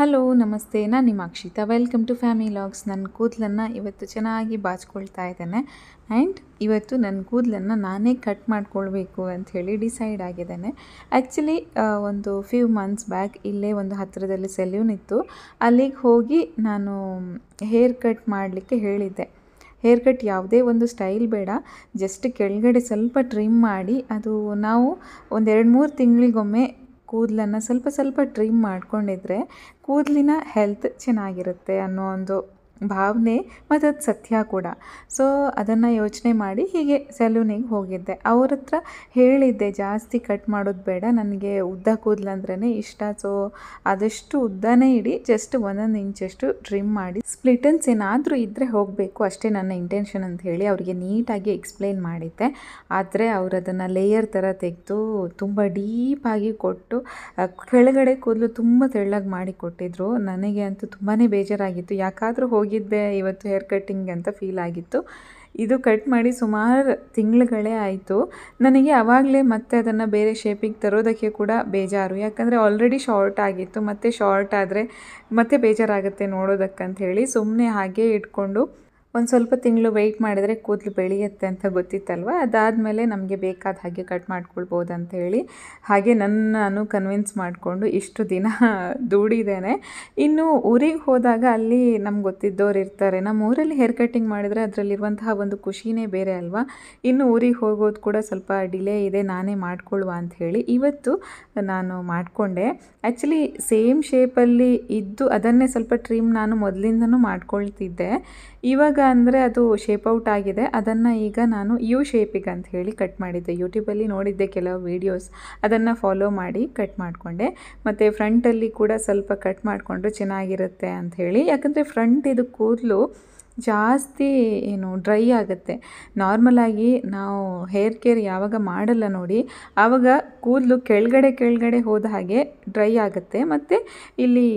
hello ನಮಸ್ತೆ ನಾನು ನಿಮ್ಮ Akshita welcome to familogs ನನ್ನ ಕೂದಲನ್ನು ಇವತ್ತು ಚೆನ್ನಾಗಿ ಬಾಚ್ಕೊಳ್ತಾ ಇದ್ದೇನೆ ಆ್ಯಂಡ್ ಇವತ್ತು ನನ್ನ ಕೂದಲನ್ನು ನಾನೇ ಕಟ್ ಮಾಡ್ಕೊಳ್ಬೇಕು ಅಂಥೇಳಿ ಡಿಸೈಡ್ ಆಗಿದ್ದೇನೆ ಆ್ಯಕ್ಚುಲಿ ಒಂದು ಫ್ಯೂ ಮಂತ್ಸ್ ಬ್ಯಾಕ್ ಇಲ್ಲೇ ಒಂದು ಹತ್ತಿರದಲ್ಲಿ ಸೆಲ್ಯೂನ್ ಇತ್ತು ಅಲ್ಲಿಗೆ ಹೋಗಿ ನಾನು ಹೇರ್ ಕಟ್ ಮಾಡಲಿಕ್ಕೆ ಹೇಳಿದ್ದೆ ಹೇರ್ ಕಟ್ ಯಾವುದೇ ಒಂದು ಸ್ಟೈಲ್ ಬೇಡ ಜಸ್ಟ್ ಕೆಳಗಡೆ ಸ್ವಲ್ಪ ಟ್ರಿಮ್ ಮಾಡಿ ಅದು ನಾವು ಒಂದೆರಡು ಮೂರು ತಿಂಗಳಿಗೊಮ್ಮೆ ಕೂದಲನ್ನು ಸ್ವಲ್ಪ ಸ್ವಲ್ಪ ಟ್ರಿಮ್ ಮಾಡ್ಕೊಂಡಿದ್ರೆ ಕೂದಲಿನ ಹೆಲ್ತ್ ಚೆನ್ನಾಗಿರುತ್ತೆ ಅನ್ನೋ ಒಂದು ಭಾವನೆ ಮತ್ತು ಅದು ಸತ್ಯ ಕೂಡ ಸೊ ಅದನ್ನು ಯೋಚನೆ ಮಾಡಿ ಹೀಗೆ ಸೆಲೂನಿಗೆ ಹೋಗಿದ್ದೆ ಅವ್ರ ಹತ್ರ ಹೇಳಿದ್ದೆ ಜಾಸ್ತಿ ಕಟ್ ಮಾಡೋದು ಬೇಡ ನನಗೆ ಉದ್ದ ಕೂದಲಂದ್ರೇ ಇಷ್ಟ ಸೊ ಆದಷ್ಟು ಉದ್ದನೇ ಇಡಿ ಜಸ್ಟ್ ಒಂದೊಂದು ಇಂಚಷ್ಟು ಟ್ರಿಮ್ ಮಾಡಿ ಸ್ಪ್ಲಿಟನ್ಸ್ ಏನಾದರೂ ಇದ್ದರೆ ಹೋಗಬೇಕು ಅಷ್ಟೇ ನನ್ನ ಇಂಟೆನ್ಷನ್ ಅಂತ ಹೇಳಿ ಅವರಿಗೆ ನೀಟಾಗಿ ಎಕ್ಸ್ಪ್ಲೇನ್ ಮಾಡಿದ್ದೆ ಆದರೆ ಅವರು ಅದನ್ನು ಲೇಯರ್ ಥರ ತೆಗೆದು ತುಂಬ ಡೀಪಾಗಿ ಕೊಟ್ಟು ಕೆಳಗಡೆ ಕೂದಲು ತುಂಬ ತೆಳ್ಳಗೆ ಮಾಡಿ ನನಗೆ ಅಂತೂ ತುಂಬಾ ಬೇಜಾರಾಗಿತ್ತು ಯಾಕಾದರೂ ಹೋಗಿ ಹೋಗಿದ್ದೆ ಇವತ್ತು ಹೇರ್ ಕಟ್ಟಿಂಗ್ ಅಂತ ಫೀಲ್ ಆಗಿತ್ತು ಇದು ಕಟ್ ಮಾಡಿ ಸುಮಾರು ತಿಂಗಳುಗಳೇ ಆಯಿತು ನನಗೆ ಆವಾಗಲೇ ಮತ್ತೆ ಅದನ್ನು ಬೇರೆ ಶೇಪಿಗೆ ತರೋದಕ್ಕೆ ಕೂಡ ಬೇಜಾರು ಯಾಕಂದರೆ ಆಲ್ರೆಡಿ ಶಾರ್ಟ್ ಆಗಿತ್ತು ಮತ್ತೆ ಶಾರ್ಟ್ ಆದರೆ ಮತ್ತೆ ಬೇಜಾರಾಗುತ್ತೆ ನೋಡೋದಕ್ಕಂತ ಹೇಳಿ ಸುಮ್ಮನೆ ಹಾಗೆ ಇಟ್ಕೊಂಡು ಒಂದು ಸ್ವಲ್ಪ ತಿಂಗಳು ವೆಯ್ಟ್ ಮಾಡಿದರೆ ಕೂದಲು ಬೆಳೆಯುತ್ತೆ ಅಂತ ಗೊತ್ತಿತ್ತಲ್ವ ಅದಾದಮೇಲೆ ನಮಗೆ ಬೇಕಾದ ಹಾಗೆ ಕಟ್ ಮಾಡ್ಕೊಳ್ಬೋದು ಅಂತ ಹೇಳಿ ಹಾಗೆ ನನ್ನ ಕನ್ವಿನ್ಸ್ ಮಾಡಿಕೊಂಡು ಇಷ್ಟು ದಿನ ದೂಡಿದ್ದೇನೆ ಇನ್ನು ಊರಿಗೆ ಹೋದಾಗ ಅಲ್ಲಿ ನಮ್ಗೆ ಗೊತ್ತಿದ್ದವ್ರು ಇರ್ತಾರೆ ನಮ್ಮ ಊರಲ್ಲಿ ಹೇರ್ ಕಟ್ಟಿಂಗ್ ಮಾಡಿದರೆ ಅದರಲ್ಲಿರುವಂತಹ ಒಂದು ಖುಷಿನೇ ಬೇರೆ ಅಲ್ವಾ ಇನ್ನು ಊರಿಗೆ ಹೋಗೋದು ಕೂಡ ಸ್ವಲ್ಪ ಡಿಲೇ ಇದೆ ನಾನೇ ಮಾಡಿಕೊಳ್ಳುವ ಅಂತ ಹೇಳಿ ಇವತ್ತು ನಾನು ಮಾಡಿಕೊಂಡೆ ಆ್ಯಕ್ಚುಲಿ ಸೇಮ್ ಶೇಪಲ್ಲಿ ಇದ್ದು ಅದನ್ನೇ ಸ್ವಲ್ಪ ಟ್ರಿಮ್ ನಾನು ಮೊದಲಿಂದನೂ ಮಾಡ್ಕೊಳ್ತಿದ್ದೆ ಇವಾಗ ಅಂದರೆ ಅದು ಶೇಪ್ ಔಟ್ ಆಗಿದೆ ಅದನ್ನು ಈಗ ನಾನು ಯು ಶೇಪಿಗೆ ಅಂತ ಹೇಳಿ ಕಟ್ ಮಾಡಿದ್ದೆ ಯೂಟ್ಯೂಬಲ್ಲಿ ನೋಡಿದ್ದೆ ಕೆಲವು ವೀಡಿಯೋಸ್ ಅದನ್ನು ಫಾಲೋ ಮಾಡಿ ಕಟ್ ಮಾಡಿಕೊಂಡೆ ಮತ್ತು ಫ್ರಂಟಲ್ಲಿ ಕೂಡ ಸ್ವಲ್ಪ ಕಟ್ ಮಾಡಿಕೊಂಡ್ರೆ ಚೆನ್ನಾಗಿರುತ್ತೆ ಅಂತ ಹೇಳಿ ಯಾಕಂದರೆ ಫ್ರಂಟ್ ಇದು ಕೂದಲು ಜಾಸ್ತಿ ಏನು ಡ್ರೈ ಆಗುತ್ತೆ ನಾರ್ಮಲಾಗಿ ನಾವು ಹೇರ್ ಕೇರ್ ಯಾವಾಗ ಮಾಡಲ್ಲ ನೋಡಿ ಆವಾಗ ಕೂದಲು ಕೆಳಗಡೆ ಕೆಳಗಡೆ ಹೋದ ಹಾಗೆ ಡ್ರೈ ಆಗುತ್ತೆ ಮತ್ತು ಇಲ್ಲಿ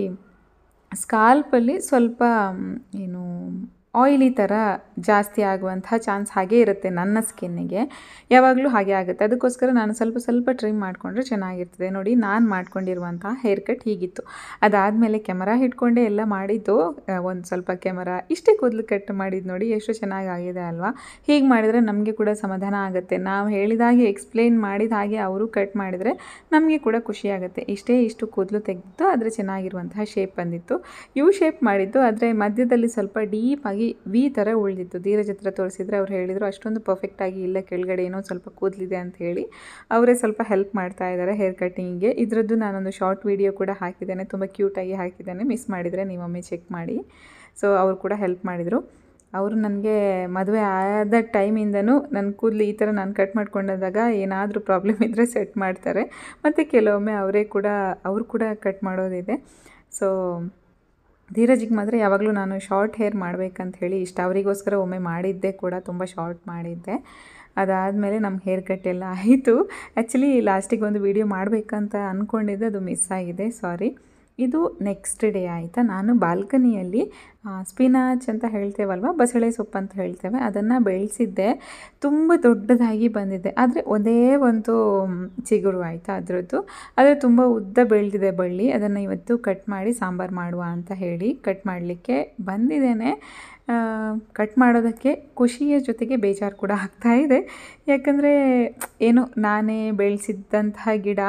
ಸ್ಕಾಲ್ಪಲ್ಲಿ ಸ್ವಲ್ಪ ಏನು ಆಯಿಲಿ ಥರ ಜಾಸ್ತಿ ಆಗುವಂತಹ ಚಾನ್ಸ್ ಹಾಗೇ ಇರುತ್ತೆ ನನ್ನ ಸ್ಕಿನ್ನಿಗೆ ಯಾವಾಗಲೂ ಹಾಗೆ ಆಗುತ್ತೆ ಅದಕ್ಕೋಸ್ಕರ ನಾನು ಸ್ವಲ್ಪ ಸ್ವಲ್ಪ ಟ್ರಿಮ್ ಮಾಡಿಕೊಂಡ್ರೆ ಚೆನ್ನಾಗಿರ್ತದೆ ನೋಡಿ ನಾನು ಮಾಡ್ಕೊಂಡಿರುವಂತಹ ಹೇರ್ ಕಟ್ ಹೀಗಿತ್ತು ಅದಾದಮೇಲೆ ಕ್ಯಾಮರಾ ಹಿಡ್ಕೊಂಡೆ ಎಲ್ಲ ಮಾಡಿದ್ದು ಒಂದು ಸ್ವಲ್ಪ ಕ್ಯಾಮರಾ ಇಷ್ಟೇ ಕೂದಲು ಕಟ್ ಮಾಡಿದ್ದು ನೋಡಿ ಎಷ್ಟು ಚೆನ್ನಾಗಿ ಆಗಿದೆ ಅಲ್ವಾ ಹೀಗೆ ಮಾಡಿದರೆ ನಮಗೆ ಕೂಡ ಸಮಾಧಾನ ಆಗುತ್ತೆ ನಾವು ಹೇಳಿದಾಗೆ ಎಕ್ಸ್ಪ್ಲೇನ್ ಮಾಡಿದ ಹಾಗೆ ಅವರು ಕಟ್ ಮಾಡಿದರೆ ನಮಗೆ ಕೂಡ ಖುಷಿಯಾಗುತ್ತೆ ಇಷ್ಟೇ ಇಷ್ಟು ಕೂದಲು ತೆಗೆದು ಆದರೆ ಚೆನ್ನಾಗಿರುವಂತಹ ಶೇಪ್ ಬಂದಿತ್ತು ಯು ಶೇಪ್ ಮಾಡಿದ್ದು ಆದರೆ ಮಧ್ಯದಲ್ಲಿ ಸ್ವಲ್ಪ ಡೀಪಾಗಿ ಹಾಗಾಗಿ ವಿ ಥರ ಉಳಿದಿತ್ತು ಧೀರಜ್ ಹತ್ರ ತೋರಿಸಿದರೆ ಅವ್ರು ಹೇಳಿದರು ಅಷ್ಟೊಂದು ಪರ್ಫೆಕ್ಟಾಗಿ ಇಲ್ಲ ಕೆಳಗಡೆ ಏನೋ ಸ್ವಲ್ಪ ಕೂದಲಿದೆ ಅಂತ ಹೇಳಿ ಅವರೇ ಸ್ವಲ್ಪ ಹೆಲ್ಪ್ ಮಾಡ್ತಾ ಇದ್ದಾರೆ ಹೇರ್ ಕಟ್ಟಿಂಗ್ಗೆ ಇದರದ್ದು ನಾನೊಂದು ಶಾರ್ಟ್ ವೀಡಿಯೋ ಕೂಡ ಹಾಕಿದ್ದೇನೆ ತುಂಬ ಕ್ಯೂಟಾಗಿ ಹಾಕಿದ್ದೇನೆ ಮಿಸ್ ಮಾಡಿದರೆ ನೀವೊಮ್ಮೆ ಚೆಕ್ ಮಾಡಿ ಸೊ ಅವರು ಕೂಡ ಹೆಲ್ಪ್ ಮಾಡಿದರು ಅವರು ನನಗೆ ಮದುವೆ ಆದ ಟೈಮಿಂದನೂ ನನ್ನ ಕೂದಲು ಈ ಥರ ನಾನು ಕಟ್ ಮಾಡ್ಕೊಂಡಾಗ ಏನಾದರೂ ಪ್ರಾಬ್ಲಮ್ ಇದ್ದರೆ ಸೆಟ್ ಮಾಡ್ತಾರೆ ಮತ್ತು ಕೆಲವೊಮ್ಮೆ ಅವರೇ ಕೂಡ ಅವರು ಕೂಡ ಕಟ್ ಮಾಡೋದಿದೆ ಸೊ ಧೀರಜಿಗೆ ಮಾತ್ರ ಯಾವಾಗಲೂ ನಾನು ಶಾರ್ಟ್ ಹೇರ್ ಮಾಡ್ಬೇಕಂತ ಹೇಳಿ ಇಷ್ಟ ಅವರಿಗೋಸ್ಕರ ಒಮ್ಮೆ ಮಾಡಿದ್ದೆ ಕೂಡ ತುಂಬ ಶಾರ್ಟ್ ಮಾಡಿದ್ದೆ ಅದಾದಮೇಲೆ ನಮ್ಮ ಹೇರ್ ಕಟ್ ಎಲ್ಲ ಆಯಿತು ಆ್ಯಕ್ಚುಲಿ ಲಾಸ್ಟಿಗೆ ಒಂದು ವೀಡಿಯೋ ಮಾಡಬೇಕಂತ ಅಂದ್ಕೊಂಡಿದ್ದೆ ಅದು ಮಿಸ್ ಆಗಿದೆ ಸಾರಿ ಇದು ನೆಕ್ಸ್ಟ್ ಡೇ ಆಯಿತಾ ನಾನು ಬಾಲ್ಕನಿಯಲ್ಲಿ ಸ್ಪಿನಾಚ್ ಅಂತ ಹೇಳ್ತೇವಲ್ವ ಬಸಳೆ ಸೊಪ್ಪು ಅಂತ ಹೇಳ್ತೇವೆ ಅದನ್ನು ಬೆಳೆಸಿದ್ದೆ ತುಂಬ ದೊಡ್ಡದಾಗಿ ಬಂದಿದೆ ಆದರೆ ಒಂದೇ ಒಂದು ಚಿಗುರು ಆಯಿತಾ ಅದರದ್ದು ಆದರೆ ತುಂಬ ಉದ್ದ ಬೆಳೆದಿದೆ ಬಳ್ಳಿ ಅದನ್ನು ಇವತ್ತು ಕಟ್ ಮಾಡಿ ಸಾಂಬಾರು ಮಾಡುವ ಅಂತ ಹೇಳಿ ಕಟ್ ಮಾಡಲಿಕ್ಕೆ ಬಂದಿದ್ದೇನೆ ಕಟ್ ಮಾಡೋದಕ್ಕೆ ಖುಷಿಯ ಜೊತೆಗೆ ಬೇಜಾರು ಕೂಡ ಆಗ್ತಾ ಇದೆ ಯಾಕಂದರೆ ಏನು ನಾನೇ ಬೆಳೆಸಿದ್ದಂತಹ ಗಿಡ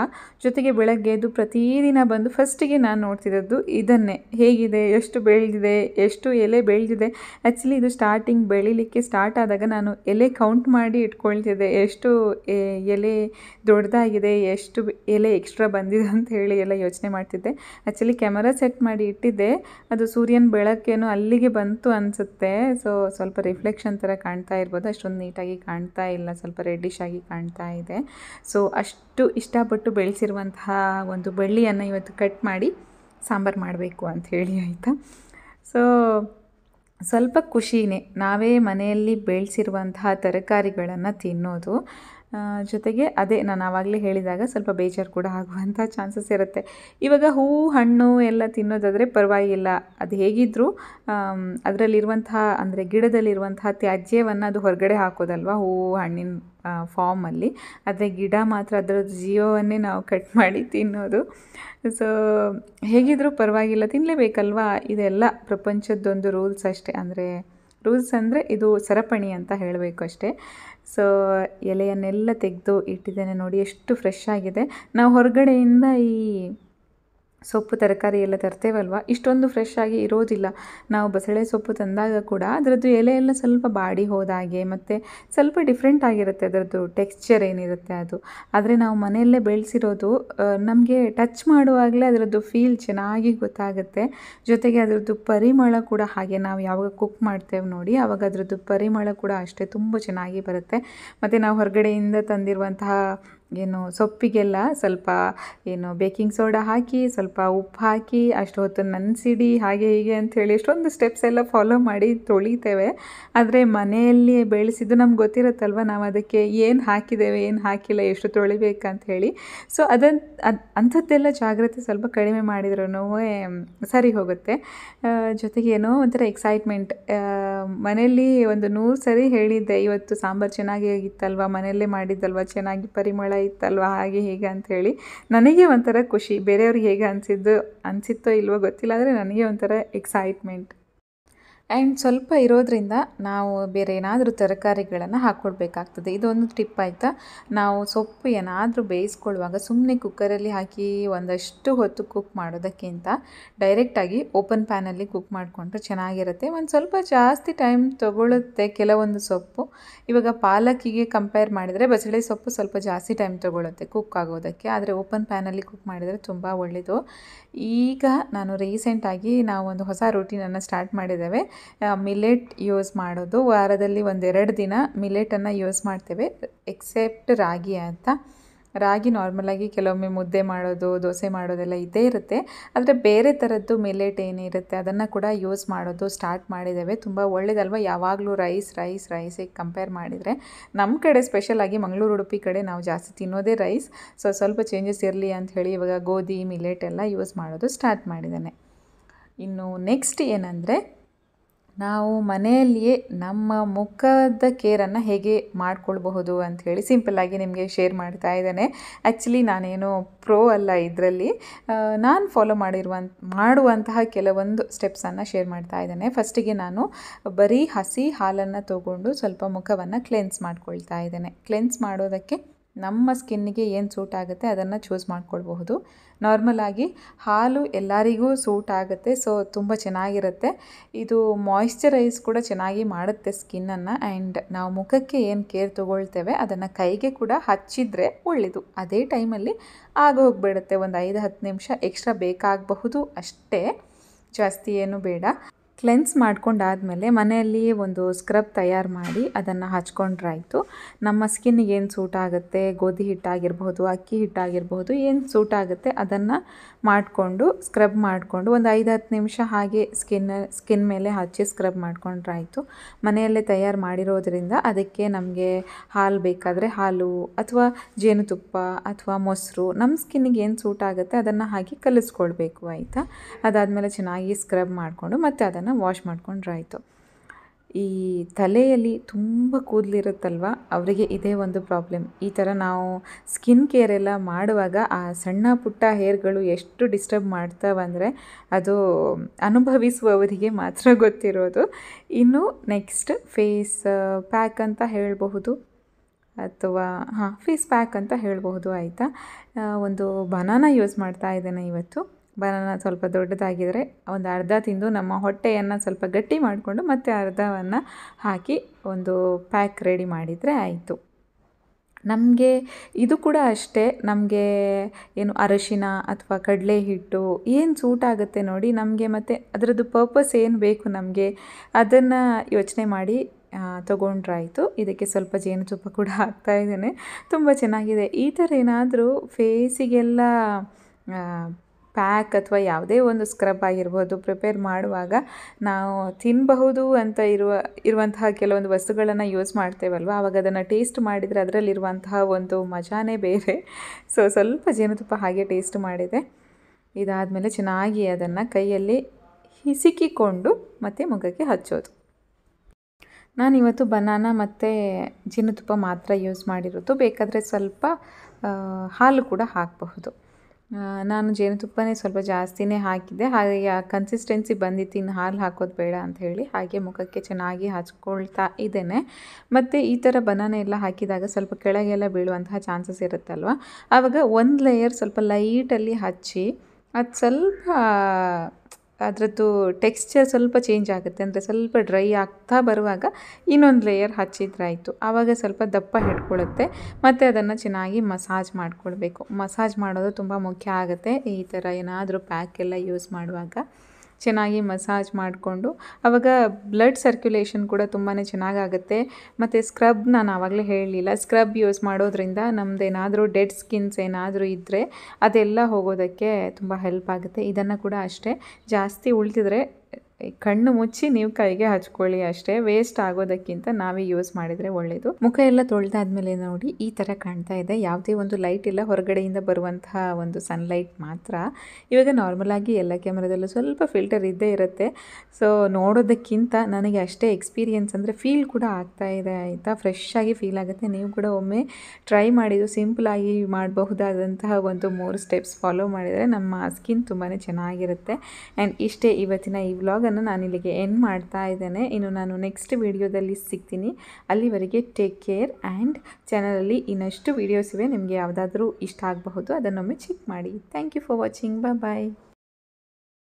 ಜೊತೆಗೆ ಬೆಳಗ್ಗೆ ಎದ್ದು ಪ್ರತಿದಿನ ಬಂದು ಫಸ್ಟಿಗೆ ನಾನು ನೋಡ್ತಿರೋದು ಇದನ್ನೇ ಹೇಗಿದೆ ಎಷ್ಟು ಬೆಳೆದಿದೆ ಎಷ್ಟು ಎಲೆ ಬೆಳೆದಿದೆ ಆ್ಯಕ್ಚುಲಿ ಇದು ಸ್ಟಾರ್ಟಿಂಗ್ ಬೆಳಿಲಿಕ್ಕೆ ಸ್ಟಾರ್ಟ್ ಆದಾಗ ನಾನು ಎಲೆ ಕೌಂಟ್ ಮಾಡಿ ಇಟ್ಕೊಳ್ತಿದ್ದೆ ಎಷ್ಟು ಎಲೆ ದೊಡ್ಡದಾಗಿದೆ ಎಷ್ಟು ಎಲೆ ಎಕ್ಸ್ಟ್ರಾ ಬಂದಿದೆ ಅಂತ ಹೇಳಿ ಎಲ್ಲ ಯೋಚನೆ ಮಾಡ್ತಿದ್ದೆ ಆ್ಯಕ್ಚುಲಿ ಕ್ಯಾಮರಾ ಸೆಟ್ ಮಾಡಿ ಇಟ್ಟಿದ್ದೆ ಅದು ಸೂರ್ಯನ ಬೆಳಕೇನು ಅಲ್ಲಿಗೆ ಬಂತು ಅನಿಸುತ್ತೆ ಸೊ ಸ್ವಲ್ಪ ರಿಫ್ಲೆಕ್ಷನ್ ಥರ ಕಾಣ್ತಾ ಇರ್ಬೋದು ಅಷ್ಟೊಂದು ನೀಟಾಗಿ ಕಾಣ್ತಾ ಇಲ್ಲ ಸ್ವಲ್ಪ ರೆಡ್ಡಿಶ್ ಆಗಿ ಕಾಣ್ತಾ ಇದೆ ಸೊ ಅಷ್ಟು ಇಷ್ಟಪಟ್ಟು ಬೆಳೆಸಿರುವಂತಹ ಒಂದು ಬಳ್ಳಿಯನ್ನು ಇವತ್ತು ಕಟ್ ಮಾಡಿ ಸಾಂಬಾರು ಮಾಡಬೇಕು ಅಂಥೇಳಿ ಆಯಿತಾ ಸೊ ಸ್ವಲ್ಪ ಖುಷಿನೇ ನಾವೇ ಮನೆಯಲ್ಲಿ ಬೆಳೆಸಿರುವಂತಹ ತರಕಾರಿಗಳನ್ನು ತಿನ್ನೋದು ಜೊತೆಗೆ ಅದೇ ನಾನು ಆವಾಗಲೇ ಹೇಳಿದಾಗ ಸ್ವಲ್ಪ ಬೇಜಾರು ಕೂಡ ಆಗುವಂಥ ಚಾನ್ಸಸ್ ಇರುತ್ತೆ ಇವಾಗ ಹೂವು ಹಣ್ಣು ಎಲ್ಲ ತಿನ್ನೋದಾದರೆ ಪರವಾಗಿಲ್ಲ ಅದು ಹೇಗಿದ್ದರೂ ಅದರಲ್ಲಿರುವಂತಹ ಅಂದರೆ ಗಿಡದಲ್ಲಿರುವಂತಹ ತ್ಯಾಜ್ಯವನ್ನು ಅದು ಹೊರಗಡೆ ಹಾಕೋದಲ್ವ ಹೂವು ಹಣ್ಣಿನ ಫಾರ್ಮಲ್ಲಿ ಆದರೆ ಗಿಡ ಮಾತ್ರ ಅದರ ಜೀವವನ್ನೇ ನಾವು ಕಟ್ ಮಾಡಿ ತಿನ್ನೋದು ಸೊ ಹೇಗಿದ್ದರೂ ಪರವಾಗಿಲ್ಲ ತಿನ್ನಲೇಬೇಕಲ್ವಾ ಇದೆಲ್ಲ ಪ್ರಪಂಚದ್ದೊಂದು ರೂಲ್ಸ್ ಅಷ್ಟೇ ಅಂದರೆ ರೂಲ್ಸ್ ಅಂದರೆ ಇದು ಸರಪಣಿ ಅಂತ ಹೇಳಬೇಕು ಅಷ್ಟೇ ಸೊ ಎಲೆಯನ್ನೆಲ್ಲ ತೆಗೆದು ಇಟ್ಟಿದ್ದೇನೆ ನೋಡಿ ಎಷ್ಟು ಫ್ರೆಶ್ ಆಗಿದೆ ನಾವು ಹೊರಗಡೆಯಿಂದ ಈ ಸೊಪ್ಪು ತರಕಾರಿ ಎಲ್ಲ ತರ್ತೇವಲ್ವ ಇಷ್ಟೊಂದು ಫ್ರೆಶ್ ಆಗಿ ಇರೋದಿಲ್ಲ ನಾವು ಬಸಳೆ ಸೊಪ್ಪು ತಂದಾಗ ಕೂಡ ಅದರದ್ದು ಎಲೆ ಎಲ್ಲ ಸ್ವಲ್ಪ ಬಾಡಿ ಹೋದಾಗೆ ಮತ್ತು ಸ್ವಲ್ಪ ಡಿಫ್ರೆಂಟ್ ಆಗಿರುತ್ತೆ ಅದರದ್ದು ಟೆಕ್ಸ್ಚರ್ ಏನಿರುತ್ತೆ ಅದು ಆದರೆ ನಾವು ಮನೆಯಲ್ಲೇ ಬೆಳೆಸಿರೋದು ನಮಗೆ ಟಚ್ ಮಾಡುವಾಗಲೇ ಅದರದ್ದು ಫೀಲ್ ಚೆನ್ನಾಗಿ ಗೊತ್ತಾಗುತ್ತೆ ಜೊತೆಗೆ ಅದರದ್ದು ಪರಿಮಳ ಕೂಡ ಹಾಗೆ ನಾವು ಯಾವಾಗ ಕುಕ್ ಮಾಡ್ತೇವೆ ನೋಡಿ ಆವಾಗ ಅದರದ್ದು ಪರಿಮಳ ಕೂಡ ಅಷ್ಟೇ ತುಂಬ ಚೆನ್ನಾಗಿ ಬರುತ್ತೆ ಮತ್ತು ನಾವು ಹೊರಗಡೆಯಿಂದ ತಂದಿರುವಂತಹ ಏನು ಸೊಪ್ಪಿಗೆಲ್ಲ ಸ್ವಲ್ಪ ಏನು ಬೇಕಿಂಗ್ ಸೋಡಾ ಹಾಕಿ ಸ್ವಲ್ಪ ಉಪ್ಪು ಹಾಕಿ ಅಷ್ಟು ಹೊತ್ತು ನೆನೆಸಿಡಿ ಹಾಗೆ ಹೀಗೆ ಅಂಥೇಳಿ ಎಷ್ಟೊಂದು ಸ್ಟೆಪ್ಸ್ ಎಲ್ಲ ಫಾಲೋ ಮಾಡಿ ತೊಳಿತೇವೆ ಆದರೆ ಮನೆಯಲ್ಲಿ ಬೆಳೆಸಿದ್ದು ನಮ್ಗೆ ಗೊತ್ತಿರುತ್ತಲ್ವ ನಾವು ಅದಕ್ಕೆ ಏನು ಹಾಕಿದ್ದೇವೆ ಏನು ಹಾಕಿಲ್ಲ ಎಷ್ಟು ತೊಳಿಬೇಕಂತ ಹೇಳಿ ಸೊ ಅದನ್ನು ಅದು ಅಂಥದ್ದೆಲ್ಲ ಜಾಗ್ರತೆ ಸ್ವಲ್ಪ ಕಡಿಮೆ ಮಾಡಿದ್ರೂ ಸರಿ ಹೋಗುತ್ತೆ ಜೊತೆಗೆ ಏನೋ ಒಂಥರ ಎಕ್ಸೈಟ್ಮೆಂಟ್ ಮನೆಯಲ್ಲಿ ಒಂದು ನೂರು ಸರಿ ಹೇಳಿದ್ದೆ ಇವತ್ತು ಸಾಂಬಾರು ಚೆನ್ನಾಗಿ ಆಗಿತ್ತಲ್ವ ಮನೆಯಲ್ಲೇ ಮಾಡಿದ್ದಲ್ವ ಚೆನ್ನಾಗಿ ಪರಿಮಳ ಇತ್ತಲ್ವ ಹಾಗೆ ಹೀಗೆ ಅಂಥೇಳಿ ನನಗೆ ಒಂಥರ ಖುಷಿ ಬೇರೆಯವ್ರಿಗೆ ಹೇಗೆ ಅನಿಸಿದ್ದು ಅನಿಸಿತ್ತೋ ಇಲ್ವೋ ಗೊತ್ತಿಲ್ಲ ಆದರೆ ನನಗೆ ಒಂಥರ ಎಕ್ಸೈಟ್ಮೆಂಟ್ ಆ್ಯಂಡ್ ಸ್ವಲ್ಪ ಇರೋದರಿಂದ ನಾವು ಬೇರೆ ಏನಾದರೂ ತರಕಾರಿಗಳನ್ನು ಹಾಕ್ಕೊಳ್ಬೇಕಾಗ್ತದೆ ಇದೊಂದು ಟಿಪ್ ಆಯಿತಾ ನಾವು ಸೊಪ್ಪು ಏನಾದರೂ ಬೇಯಿಸ್ಕೊಳ್ಳುವಾಗ ಸುಮ್ಮನೆ ಕುಕ್ಕರಲ್ಲಿ ಹಾಕಿ ಒಂದಷ್ಟು ಹೊತ್ತು ಕುಕ್ ಮಾಡೋದಕ್ಕಿಂತ ಡೈರೆಕ್ಟಾಗಿ ಓಪನ್ ಪ್ಯಾನಲ್ಲಿ ಕುಕ್ ಮಾಡಿಕೊಂಡ್ರೆ ಚೆನ್ನಾಗಿರುತ್ತೆ ಒಂದು ಸ್ವಲ್ಪ ಜಾಸ್ತಿ ಟೈಮ್ ತೊಗೊಳುತ್ತೆ ಕೆಲವೊಂದು ಸೊಪ್ಪು ಇವಾಗ ಪಾಲಕಿಗೆ ಕಂಪೇರ್ ಮಾಡಿದರೆ ಬಸಳೆ ಸೊಪ್ಪು ಸ್ವಲ್ಪ ಜಾಸ್ತಿ ಟೈಮ್ ತೊಗೊಳುತ್ತೆ ಕುಕ್ ಆಗೋದಕ್ಕೆ ಆದರೆ ಓಪನ್ ಪ್ಯಾನಲ್ಲಿ ಕುಕ್ ಮಾಡಿದರೆ ತುಂಬ ಒಳ್ಳೆಯದು ಈಗ ನಾನು ರೀಸೆಂಟಾಗಿ ಒಂದು ಹೊಸ ರೂಟೀನನ್ನು ಸ್ಟಾರ್ಟ್ ಮಾಡಿದ್ದೇವೆ ಮಿಲೆಟ್ ಯೂಸ್ ಮಾಡೋದು ವಾರದಲ್ಲಿ ಒಂದೆರಡು ದಿನ ಮಿಲೆಟನ್ನು ಯೂಸ್ ಮಾಡ್ತೇವೆ ಎಕ್ಸೆಪ್ಟ್ ರಾಗಿ ಅಂತ ರಾಗಿ ನಾರ್ಮಲಾಗಿ ಕೆಲವೊಮ್ಮೆ ಮುದ್ದೆ ಮಾಡೋದು ದೋಸೆ ಮಾಡೋದೆಲ್ಲ ಇದ್ದೇ ಇರುತ್ತೆ ಆದರೆ ಬೇರೆ ಥರದ್ದು ಮಿಲೆಟ್ ಏನಿರುತ್ತೆ ಅದನ್ನು ಕೂಡ ಯೂಸ್ ಮಾಡೋದು ಸ್ಟಾರ್ಟ್ ಮಾಡಿದ್ದೇವೆ ತುಂಬ ಒಳ್ಳೇದಲ್ವ ಯಾವಾಗಲೂ ರೈಸ್ ರೈಸ್ ರೈಸಿಗೆ ಕಂಪೇರ್ ಮಾಡಿದರೆ ನಮ್ಮ ಕಡೆ ಸ್ಪೆಷಲಾಗಿ ಮಂಗಳೂರು ಉಡುಪಿ ಕಡೆ ನಾವು ಜಾಸ್ತಿ ತಿನ್ನೋದೇ ರೈಸ್ ಸೊ ಸ್ವಲ್ಪ ಚೇಂಜಸ್ ಇರಲಿ ಅಂತ ಹೇಳಿ ಇವಾಗ ಗೋಧಿ ಮಿಲೆಟ್ ಎಲ್ಲ ಯೂಸ್ ಮಾಡೋದು ಸ್ಟಾರ್ಟ್ ಮಾಡಿದ್ದೇನೆ ಇನ್ನು ನೆಕ್ಸ್ಟ್ ಏನಂದರೆ ನಾವು ಮನೆಯಲ್ಲಿಯೇ ನಮ್ಮ ಮುಖದ ಕೇರನ್ನು ಹೇಗೆ ಮಾಡಿಕೊಳ್ಬಹುದು ಅಂಥೇಳಿ ಸಿಂಪಲ್ಲಾಗಿ ನಿಮಗೆ ಶೇರ್ ಮಾಡ್ತಾ ಇದ್ದೇನೆ ಆ್ಯಕ್ಚುಲಿ ನಾನೇನು ಪ್ರೋ ಅಲ್ಲ ಇದರಲ್ಲಿ ನಾನು ಫಾಲೋ ಮಾಡಿರುವಂಥ ಮಾಡುವಂತಹ ಕೆಲವೊಂದು ಸ್ಟೆಪ್ಸನ್ನು ಶೇರ್ ಮಾಡ್ತಾ ಇದ್ದೇನೆ ಫಸ್ಟಿಗೆ ನಾನು ಬರೀ ಹಸಿ ಹಾಲನ್ನು ತಗೊಂಡು ಸ್ವಲ್ಪ ಮುಖವನ್ನು ಕ್ಲೆನ್ಸ್ ಮಾಡ್ಕೊಳ್ತಾ ಇದ್ದೇನೆ ಕ್ಲೆನ್ಸ್ ಮಾಡೋದಕ್ಕೆ ನಮ್ಮ ಸ್ಕಿನ್ನಿಗೆ ಏನು ಸೂಟ್ ಆಗುತ್ತೆ ಅದನ್ನು ಚೂಸ್ ಮಾಡ್ಕೊಳ್ಬಹುದು ನಾರ್ಮಲಾಗಿ ಹಾಲು ಎಲ್ಲರಿಗೂ ಸೂಟ್ ಆಗುತ್ತೆ ಸೊ ತುಂಬ ಚೆನ್ನಾಗಿರುತ್ತೆ ಇದು ಮಾಯ್ಶ್ಚರೈಸ್ ಕೂಡ ಚೆನ್ನಾಗಿ ಮಾಡುತ್ತೆ ಸ್ಕಿನ್ನನ್ನು ಆ್ಯಂಡ್ ನಾವು ಮುಖಕ್ಕೆ ಏನು ಕೇರ್ ತೊಗೊಳ್ತೇವೆ ಅದನ್ನು ಕೈಗೆ ಕೂಡ ಹಚ್ಚಿದರೆ ಒಳ್ಳೆಯದು ಅದೇ ಟೈಮಲ್ಲಿ ಆಗೋಗ್ಬಿಡುತ್ತೆ ಒಂದು ಐದು ಹತ್ತು ನಿಮಿಷ ಎಕ್ಸ್ಟ್ರಾ ಬೇಕಾಗಬಹುದು ಅಷ್ಟೇ ಜಾಸ್ತಿ ಏನು ಬೇಡ ಕ್ಲೆನ್ಸ್ ಮಾಡ್ಕೊಂಡಾದಮೇಲೆ ಮನೆಯಲ್ಲಿ ಒಂದು ಸ್ಕ್ರಬ್ ತಯಾರು ಮಾಡಿ ಅದನ್ನು ಹಚ್ಕೊಂಡ್ರಾಯಿತು ನಮ್ಮ ಸ್ಕಿನ್ನಿಗೆ ಏನು ಸೂಟ್ ಆಗುತ್ತೆ ಗೋಧಿ ಹಿಟ್ಟಾಗಿರ್ಬೋದು ಅಕ್ಕಿ ಹಿಟ್ಟಾಗಿರ್ಬೋದು ಏನು ಸೂಟ್ ಆಗುತ್ತೆ ಅದನ್ನು ಮಾಡಿಕೊಂಡು ಸ್ಕ್ರಬ್ ಮಾಡಿಕೊಂಡು ಒಂದು ಐದು ಹತ್ತು ನಿಮಿಷ ಹಾಗೆ ಸ್ಕಿನ್ ಸ್ಕಿನ್ ಮೇಲೆ ಹಚ್ಚಿ ಸ್ಕ್ರಬ್ ಮಾಡಿಕೊಂಡ್ರಾಯಿತು ಮನೆಯಲ್ಲೇ ತಯಾರು ಮಾಡಿರೋದ್ರಿಂದ ಅದಕ್ಕೆ ನಮಗೆ ಹಾಲು ಬೇಕಾದರೆ ಹಾಲು ಅಥವಾ ಜೇನುತುಪ್ಪ ಅಥವಾ ಮೊಸರು ನಮ್ಮ ಸ್ಕಿನ್ನಿಗೆ ಏನು ಸೂಟ್ ಆಗುತ್ತೆ ಅದನ್ನು ಹಾಕಿ ಕಲಿಸ್ಕೊಳ್ಬೇಕು ಆಯಿತಾ ಅದಾದಮೇಲೆ ಚೆನ್ನಾಗಿ ಸ್ಕ್ರಬ್ ಮಾಡಿಕೊಂಡು ಮತ್ತು ಅದನ್ನು ಅದನ್ನು ವಾಶ್ ಮಾಡಿಕೊಂಡ್ರೆ ಆಯಿತು ಈ ತಲೆಯಲ್ಲಿ ತುಂಬ ಕೂದಲಿರುತ್ತಲ್ವ ಅವರಿಗೆ ಇದೇ ಒಂದು ಪ್ರಾಬ್ಲಮ್ ಈ ಥರ ನಾವು ಸ್ಕಿನ್ ಕೇರ್ ಎಲ್ಲ ಮಾಡುವಾಗ ಆ ಸಣ್ಣ ಪುಟ್ಟ ಹೇರ್ಗಳು ಎಷ್ಟು ಡಿಸ್ಟರ್ಬ್ ಅಂದರೆ ಅದು ಅನುಭವಿಸುವವರಿಗೆ ಮಾತ್ರ ಗೊತ್ತಿರೋದು ಇನ್ನು ನೆಕ್ಸ್ಟ್ ಫೇಸ್ ಪ್ಯಾಕ್ ಅಂತ ಹೇಳಬಹುದು ಅಥವಾ ಹಾಂ ಫೇಸ್ ಪ್ಯಾಕ್ ಅಂತ ಹೇಳಬಹುದು ಆಯಿತಾ ಒಂದು ಬನಾನ ಯೂಸ್ ಮಾಡ್ತಾ ಇದ್ದೇನೆ ಇವತ್ತು ಬನಾನ ಸ್ವಲ್ಪ ದೊಡ್ಡದಾಗಿದ್ದರೆ ಒಂದು ಅರ್ಧ ತಿಂದು ನಮ್ಮ ಹೊಟ್ಟೆಯನ್ನು ಸ್ವಲ್ಪ ಗಟ್ಟಿ ಮಾಡಿಕೊಂಡು ಮತ್ತೆ ಅರ್ಧವನ್ನು ಹಾಕಿ ಒಂದು ಪ್ಯಾಕ್ ರೆಡಿ ಮಾಡಿದರೆ ಆಯಿತು ನಮಗೆ ಇದು ಕೂಡ ಅಷ್ಟೇ ನಮಗೆ ಏನು ಅರಶಿನ ಅಥವಾ ಕಡಲೆ ಹಿಟ್ಟು ಏನು ಸೂಟ್ ಆಗುತ್ತೆ ನೋಡಿ ನಮಗೆ ಮತ್ತು ಅದರದ್ದು ಪರ್ಪಸ್ ಏನು ಬೇಕು ನಮಗೆ ಅದನ್ನು ಯೋಚನೆ ಮಾಡಿ ತೊಗೊಂಡ್ರಾಯಿತು ಇದಕ್ಕೆ ಸ್ವಲ್ಪ ಜೇನುತುಪ್ಪ ಕೂಡ ಹಾಕ್ತಾ ಇದ್ದೇನೆ ತುಂಬ ಚೆನ್ನಾಗಿದೆ ಈ ಥರ ಏನಾದರೂ ಫೇಸಿಗೆಲ್ಲ ಪ್ಯಾಕ್ ಅಥವಾ ಯಾವುದೇ ಒಂದು ಸ್ಕ್ರಬ್ ಆಗಿರ್ಬೋದು ಪ್ರಿಪೇರ್ ಮಾಡುವಾಗ ನಾವು ತಿನ್ನಬಹುದು ಅಂತ ಇರುವ ಇರುವಂತಹ ಕೆಲವೊಂದು ವಸ್ತುಗಳನ್ನು ಯೂಸ್ ಮಾಡ್ತೇವಲ್ವ ಆವಾಗ ಅದನ್ನು ಟೇಸ್ಟ್ ಮಾಡಿದರೆ ಅದರಲ್ಲಿರುವಂತಹ ಒಂದು ಮಜಾನೇ ಬೇರೆ ಸೊ ಸ್ವಲ್ಪ ಜೇನುತುಪ್ಪ ಹಾಗೆ ಟೇಸ್ಟ್ ಮಾಡಿದೆ ಇದಾದಮೇಲೆ ಚೆನ್ನಾಗಿ ಅದನ್ನು ಕೈಯಲ್ಲಿ ಹಿಸಿಕಿಕೊಂಡು ಮತ್ತು ಮುಖಕ್ಕೆ ಹಚ್ಚೋದು ನಾನಿವತ್ತು ಬನಾನ ಮತ್ತು ಜೇನುತುಪ್ಪ ಮಾತ್ರ ಯೂಸ್ ಮಾಡಿರೋದು ಬೇಕಾದರೆ ಸ್ವಲ್ಪ ಹಾಲು ಕೂಡ ಹಾಕಬಹುದು ನಾನು ಜೇನುತುಪ್ಪನೇ ಸ್ವಲ್ಪ ಜಾಸ್ತಿನೇ ಹಾಕಿದ್ದೆ ಹಾಗೆ ಆ ಕನ್ಸಿಸ್ಟೆನ್ಸಿ ಬಂದಿತ್ತು ಇನ್ನು ಹಾಲು ಹಾಕೋದು ಬೇಡ ಅಂತ ಹೇಳಿ ಹಾಗೆ ಮುಖಕ್ಕೆ ಚೆನ್ನಾಗಿ ಹಚ್ಕೊಳ್ತಾ ಇದ್ದೇನೆ ಮತ್ತು ಈ ಥರ ಬನಾನ ಎಲ್ಲ ಹಾಕಿದಾಗ ಸ್ವಲ್ಪ ಕೆಳಗೆಲ್ಲ ಬೀಳುವಂತಹ ಚಾನ್ಸಸ್ ಇರುತ್ತಲ್ವ ಆವಾಗ ಒಂದು ಲೇಯರ್ ಸ್ವಲ್ಪ ಲೈಟಲ್ಲಿ ಹಚ್ಚಿ ಅದು ಸ್ವಲ್ಪ ಅದರದ್ದು ಟೆಕ್ಸ್ಚರ್ ಸ್ವಲ್ಪ ಚೇಂಜ್ ಆಗುತ್ತೆ ಅಂದರೆ ಸ್ವಲ್ಪ ಡ್ರೈ ಆಗ್ತಾ ಬರುವಾಗ ಇನ್ನೊಂದು ಲೇಯರ್ ಹಚ್ಚಿದ್ರಾಯಿತು ಆವಾಗ ಸ್ವಲ್ಪ ದಪ್ಪ ಹಿಡ್ಕೊಳ್ಳುತ್ತೆ ಮತ್ತು ಅದನ್ನು ಚೆನ್ನಾಗಿ ಮಸಾಜ್ ಮಾಡಿಕೊಳ್ಬೇಕು ಮಸಾಜ್ ಮಾಡೋದು ತುಂಬ ಮುಖ್ಯ ಆಗುತ್ತೆ ಈ ಥರ ಏನಾದರೂ ಪ್ಯಾಕ್ ಎಲ್ಲ ಯೂಸ್ ಮಾಡುವಾಗ ಚೆನ್ನಾಗಿ ಮಸಾಜ್ ಮಾಡಿಕೊಂಡು ಆವಾಗ ಬ್ಲಡ್ ಸರ್ಕ್ಯುಲೇಷನ್ ಕೂಡ ತುಂಬಾ ಚೆನ್ನಾಗಾಗುತ್ತೆ ಮತ್ತು ಸ್ಕ್ರಬ್ ನಾನು ಆವಾಗಲೇ ಹೇಳಲಿಲ್ಲ ಸ್ಕ್ರಬ್ ಯೂಸ್ ಮಾಡೋದ್ರಿಂದ ನಮ್ಮದೇನಾದರೂ ಡೆಡ್ ಸ್ಕಿನ್ಸ್ ಏನಾದರೂ ಇದ್ದರೆ ಅದೆಲ್ಲ ಹೋಗೋದಕ್ಕೆ ತುಂಬ ಹೆಲ್ಪ್ ಆಗುತ್ತೆ ಇದನ್ನು ಕೂಡ ಅಷ್ಟೇ ಜಾಸ್ತಿ ಉಳಿದಿದ್ರೆ ಕಣ್ಣು ಮುಚ್ಚಿ ನೀವು ಕೈಗೆ ಹಚ್ಕೊಳ್ಳಿ ಅಷ್ಟೇ ವೇಸ್ಟ್ ಆಗೋದಕ್ಕಿಂತ ನಾವೇ ಯೂಸ್ ಮಾಡಿದರೆ ಒಳ್ಳೆಯದು ಮುಖ ಎಲ್ಲ ತೊಳೆದಾದ್ಮೇಲೆ ನೋಡಿ ಈ ಥರ ಕಾಣ್ತಾ ಇದೆ ಯಾವುದೇ ಒಂದು ಲೈಟ್ ಇಲ್ಲ ಹೊರಗಡೆಯಿಂದ ಬರುವಂತಹ ಒಂದು ಸನ್ಲೈಟ್ ಮಾತ್ರ ಇವಾಗ ನಾರ್ಮಲಾಗಿ ಎಲ್ಲ ಕ್ಯಾಮ್ರಾದಲ್ಲೂ ಸ್ವಲ್ಪ ಫಿಲ್ಟರ್ ಇದ್ದೇ ಇರುತ್ತೆ ಸೊ ನೋಡೋದಕ್ಕಿಂತ ನನಗೆ ಅಷ್ಟೇ ಎಕ್ಸ್ಪೀರಿಯನ್ಸ್ ಅಂದರೆ ಫೀಲ್ ಕೂಡ ಆಗ್ತಾ ಇದೆ ಆಯಿತಾ ಫ್ರೆಶ್ ಆಗಿ ಫೀಲ್ ಆಗುತ್ತೆ ನೀವು ಕೂಡ ಒಮ್ಮೆ ಟ್ರೈ ಮಾಡಿದ್ದು ಸಿಂಪಲಾಗಿ ಮಾಡಬಹುದಾದಂತಹ ಒಂದು ಮೂರು ಸ್ಟೆಪ್ಸ್ ಫಾಲೋ ಮಾಡಿದರೆ ನಮ್ಮ ಸ್ಕಿನ್ ತುಂಬಾ ಚೆನ್ನಾಗಿರುತ್ತೆ ಆ್ಯಂಡ್ ಇಷ್ಟೇ ಇವತ್ತಿನ ಈ ವ್ಲಾಗ್ ನಾನು ನಾನಿಲ್ಲಿಗೆ ಎಂಡ್ ಮಾಡ್ತಾ ಇದ್ದೇನೆ ಇನ್ನು ನಾನು ನೆಕ್ಸ್ಟ್ ವಿಡಿಯೋದಲ್ಲಿ ಸಿಗ್ತೀನಿ ಅಲ್ಲಿವರೆಗೆ ಟೇಕ್ ಕೇರ್ ಆ್ಯಂಡ್ ಚಾನಲಲ್ಲಿ ಇನ್ನಷ್ಟು ವೀಡಿಯೋಸ್ ಇವೆ ನಿಮಗೆ ಯಾವುದಾದ್ರೂ ಇಷ್ಟ ಆಗಬಹುದು ಅದನ್ನೊಮ್ಮೆ ಚೆಕ್ ಮಾಡಿ ಥ್ಯಾಂಕ್ ಯು ಫಾರ್ ವಾಚಿಂಗ್ ಬಾ ಬಾಯ್